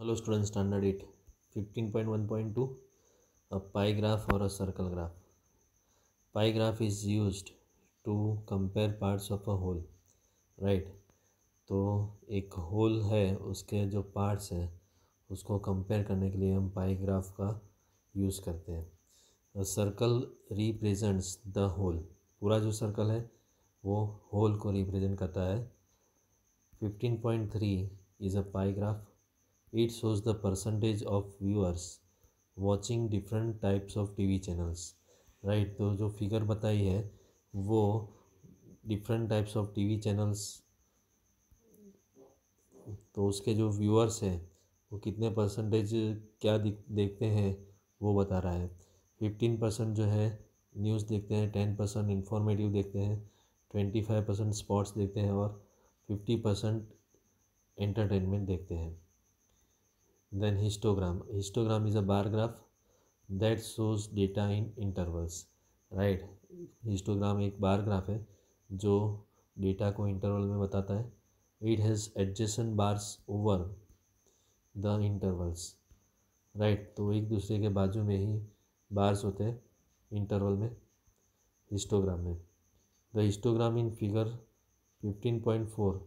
Hello student standard eight fifteen point one point two a pie graph और a circle graph pie graph is use to compare parts of a whole right तो एक whole है उसके जो parts हैं उसको compare करने के लिए हम पाई ग्राफ का यूज़ करते हैं सर्कल रिप्रेजेंट्स द होल पूरा जो सर्कल है वो होल को रिप्रेजेंट करता है fifteen point three is a pie graph It shows the percentage of viewers watching different types of TV channels. Right right, तो जो फिगर बताई है वो different types of V channels तो उसके जो व्यूअर्स हैं वो कितने परसेंटेज क्या देखते हैं वो बता रहा है फिफ्टीन परसेंट जो है न्यूज़ देखते हैं टेन परसेंट इन्फॉर्मेटिव देखते हैं ट्वेंटी फाइव परसेंट स्पोर्ट्स देखते हैं और फिफ्टी परसेंट एंटरटेनमेंट देखते हैं then histogram histogram is a bar graph that shows data in intervals right histogram एक bar graph है जो data को interval में बताता है it has adjacent bars over the intervals right तो एक दूसरे के बाजू में ही bars होते हैं interval में histogram में the histogram in figure 15.4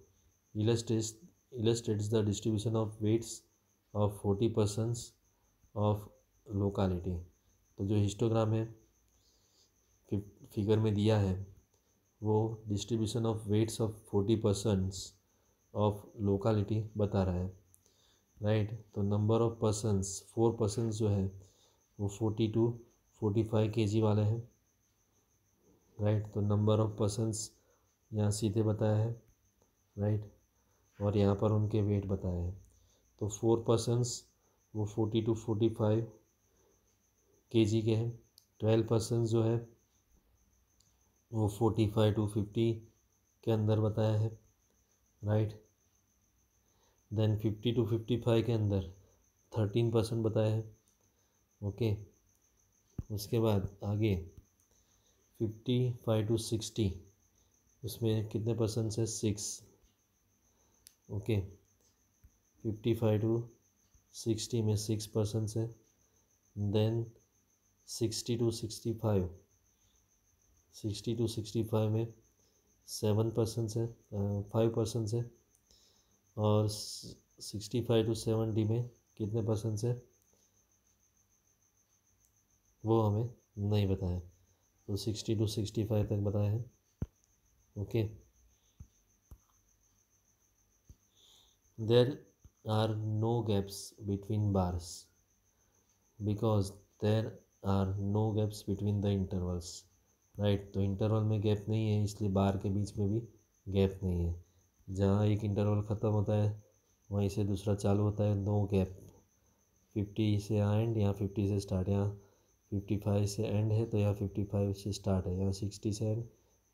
illustrates illustrates the distribution of weights of forty percents of locality तो जो हिस्टोग्राम है फिगर में दिया है वो distribution of weights of forty percents of locality बता रहा है राइट तो number of persons four persons जो है वो forty to forty five K जी वाले हैं राइट तो नंबर ऑफ पर्सनस यहाँ सीधे बताया है राइट और यहाँ पर उनके वेट बताए हैं तो फोर पर्सनस वो forty to forty five K G के हैं ट्वेल्व पर्सन जो है वो फोर्टी फाइव टू फिफ्टी के अंदर बताया है right then fifty to fifty five के अंदर थर्टीन परसेंट बताया है ओके उसके बाद आगे फिफ्टी फाइव टू सिक्सटी उसमें कितने परसेंट है six okay fifty five to sixty में सिक्स परसेंट से then sixty to sixty five sixty to sixty five में सेवन परसेंट से फाइव uh, परसेंट से और सिक्सटी फाइव टू सेवेंटी में कितने परसेंट से वो हमें नहीं बताया तो सिक्सटी टू सिक्सटी फाइव तक बताया है okay there are no gaps between bars because there are no gaps between the intervals right right, तो इंटरवल में गैप नहीं है इसलिए बार के बीच में भी गैप नहीं है जहाँ एक इंटरवल ख़त्म होता है वहीं से दूसरा चालू होता है नो गैप फिफ्टी से यहाँ एंड यहाँ फिफ्टी से स्टार्ट यहाँ फिफ्टी फाइव से एंड है तो यहाँ फिफ्टी फाइव से स्टार्ट है यहाँ सिक्सटी से एंड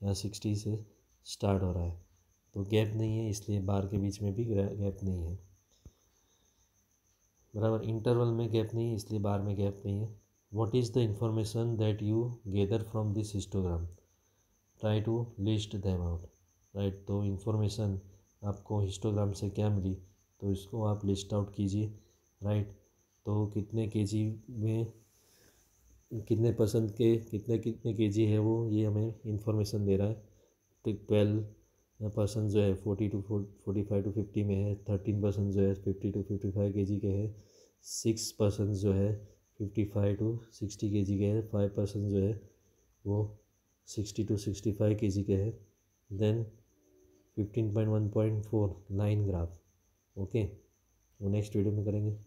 यहाँ सिक्सटी से स्टार्ट हो रहा है तो गैप नहीं है इसलिए बार के बीच में भी गैप नहीं है बराबर इंटरवल में गैप नहीं है इसलिए बार में गैप नहीं है what is the information that you gather from this histogram try to list them out right तो इन्फॉर्मेशन आपको हिस्टोग्राम से क्या मिली तो इसको आप लिस्ट आउट कीजिए राइट तो कितने के जी में कितने पसंद के कितने कितने के जी है वो ये हमें इन्फॉर्मेशन दे रहा है ट्वेल्व परसेंट जो है forty to forty five to fifty में है थर्टीन परसेंट जो है fifty to fifty five K G के है सिक्स परसेंट जो है फिफ्टी फाइव टू सिक्सटी के जी के है फाइव परसेंट जो है वो sixty to sixty five K G के है then fifteen point one point four nine graph okay वो नेक्स्ट वीडियो में करेंगे